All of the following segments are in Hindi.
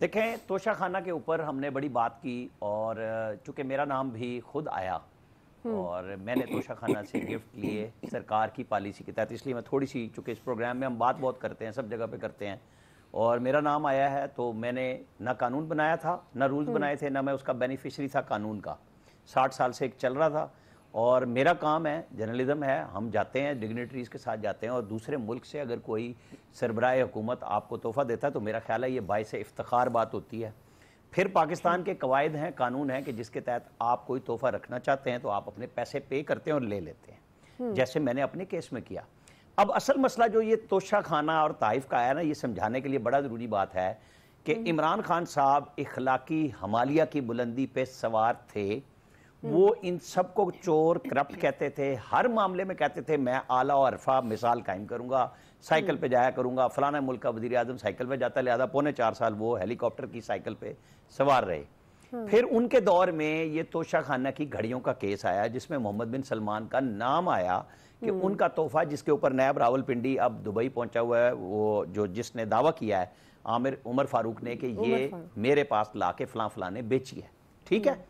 देखें तोशा खाना के ऊपर हमने बड़ी बात की और चूंकि मेरा नाम भी खुद आया हम्म। और मैंने तोशा खाना से गिफ्ट लिए सरकार की पॉलिसी के तहत इसलिए मैं थोड़ी सी चूँकि इस प्रोग्राम में हम बात बहुत करते हैं सब जगह पे करते हैं और मेरा नाम आया है तो मैंने ना कानून बनाया था ना रूल्स हम्म। बनाए थे ना मैं उसका बेनिफिशरी था कानून का साठ साल से एक चल रहा था और मेरा काम है जर्नलिज्म है हम जाते हैं डिग्नेटरीज़ के साथ जाते हैं और दूसरे मुल्क से अगर कोई सरबराह हुकूमत आपको तोहफ़ा देता है तो मेरा ख्याल है ये बायस इफ्तार बात होती है फिर पाकिस्तान के कवायद हैं कानून हैं कि जिसके तहत आप कोई तोहफ़ा रखना चाहते हैं तो आप अपने पैसे पे करते हैं और ले लेते हैं हम्म। जैसे मैंने अपने केस में किया अब असल मसला जो ये तोशा खाना और ताइफ का आया ना ये समझाने के लिए बड़ा ज़रूरी बात है कि हम्म। इमरान खान साहब इखलाकी हमालिया की बुलंदी पे सवार थे वो इन सबको चोर करप्ट कहते थे हर मामले में कहते थे मैं आला और अरफा मिसाल कायम करूंगा साइकिल पे जाया करूंगा फलाना मुल्क का वजी अजम साइकिल पे जाता लिहाजा पौने चार साल वो हेलीकॉप्टर की साइकिल पे सवार रहे हम्म। फिर उनके दौर में ये तोशा खाना की घड़ियों का केस आया जिसमें मोहम्मद बिन सलमान का नाम आया कि हम्म। उनका तोहफा जिसके ऊपर नैब रावलपिंडी अब दुबई पहुंचा हुआ है वो जो जिसने दावा किया है आमिर उमर फारूक ने कि ये मेरे पास ला के फलाने बेची है ठीक है हम्म।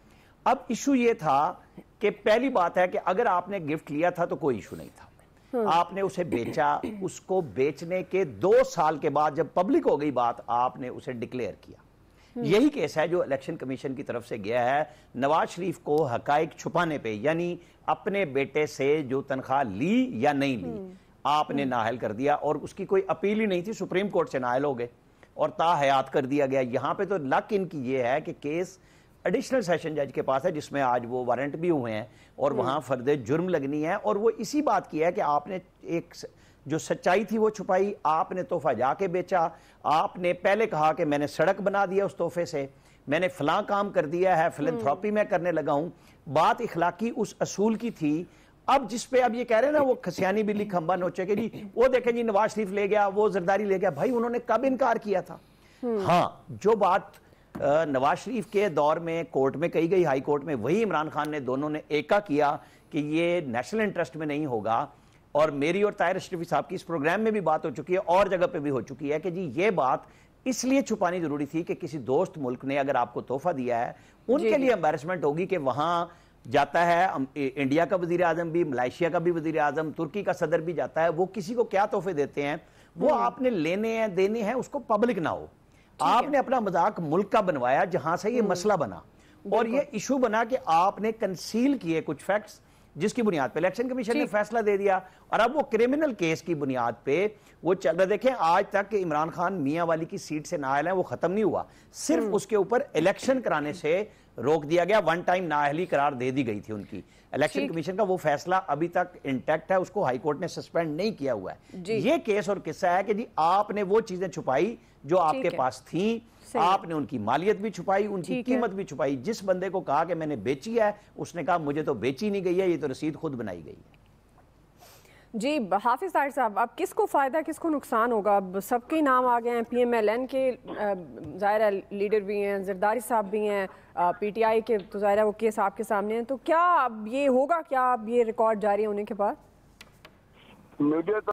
अब इशू ये था कि पहली बात है कि अगर आपने गिफ्ट लिया था तो कोई इशू नहीं था हम्म। आपने उसे बेचा उसको बेचने के दो साल के बाद जब पब्लिक हो गई बात आपने उसे डिक्लेयर किया हम्म। यही केस है जो इलेक्शन कमीशन की तरफ से गया है नवाज शरीफ को हकाइक छुपाने पे यानी अपने बेटे से जो तनख्वाह ली या नहीं ली हम्म। आपने नाहल कर दिया और उसकी कोई अपील ही नहीं थी सुप्रीम कोर्ट से नाहल हो गए और ता हयात कर दिया गया यहां पे तो लक इनकी ये है कि केस एडिशनल सेशन जज के पास है जिसमें आज वो वारंट भी हुए हैं और हम्म। वहाँ फर्द जुर्म लगनी है और वो इसी बात की है कि आपने एक जो सच्चाई थी वो छुपाई आपने तोहफा जाके बेचा आपने पहले कहा कि मैंने सड़क बना दिया उस तोहफे से मैंने फलां काम कर दिया है फिलंथ्रॉपी हम्म। में करने लगा हूँ बात इखलाकी उस असूल की थी अब जिस पे अब ये कह रहे हैं ना वो खसियानी बिल्ली खंबा नोचे के जी वो देखें जी नवाज शरीफ ले गया वो जरदारी ले गया भाई उन्होंने कब इनकार किया था हम्म। हाँ जो बात नवाज शरीफ के दौर में कोर्ट में कही गई हाई कोर्ट में वही इमरान खान ने दोनों ने एका किया कि ये नेशनल इंटरेस्ट में नहीं होगा और मेरी और तायर अशरफी साहब की इस प्रोग्राम में भी बात हो चुकी है और जगह पे भी हो चुकी है कि जी ये बात इसलिए छुपानी जरूरी थी कि किसी दोस्त मुल्क ने अगर आपको तोहफा दिया है उनके लिए एम्बेरसमेंट होगी कि वहां जाता है इंडिया का वजीर आजम भी मलाइशिया का भी वजीर आजम तुर्की का सदर भी जाता है वो किसी को क्या तोहफे देते हैं वो हम्म। आपने लेने हैं देने हैं उसको पब्लिक ना हो आपने अपना मजाक मुल्क का बनवाया जहां से ये हम्म। मसला बना और ये इशू बना कि आपने कंसील किए कुछ फैक्ट्स जिसकी बुनियाद पर इलेक्शन कमीशन ने फैसला दे दिया और अब वो क्रिमिनल केस की बुनियाद पर वो चल रहा देखें आज तक इमरान खान मियाँ वाली की सीट से नाहल है वो खत्म नहीं हुआ सिर्फ हम्म। उसके ऊपर इलेक्शन कराने से रोक दिया गया वन टाइम नाहली करार दे दी गई थी उनकी इलेक्शन कमीशन का वो फैसला अभी तक इंटैक्ट है उसको हाई कोर्ट ने सस्पेंड नहीं किया हुआ है ये केस और किस्सा है कि जी आपने वो चीजें छुपाई जो आपके पास थी आपने उनकी मालियत भी छुपाई उनकी कीमत भी छुपाई जिस बंदे को कहा कि मैंने बेची है उसने कहा मुझे तो बेची नहीं गई है ये तो रसीद खुद बनाई गई है जी हाफिज ताहिर साहब अब किसको फ़ायदा किसको नुकसान होगा अब सबके नाम आ गए हैं पी एम एल एन के ज़ाहिर है लीडर भी हैं जरदारी साहब भी हैं पी टी आई के तो ज़ाहिर है वो केस आपके सामने हैं तो क्या अब ये होगा क्या अब ये रिकॉर्ड जारी होने के बाद मीडिया तो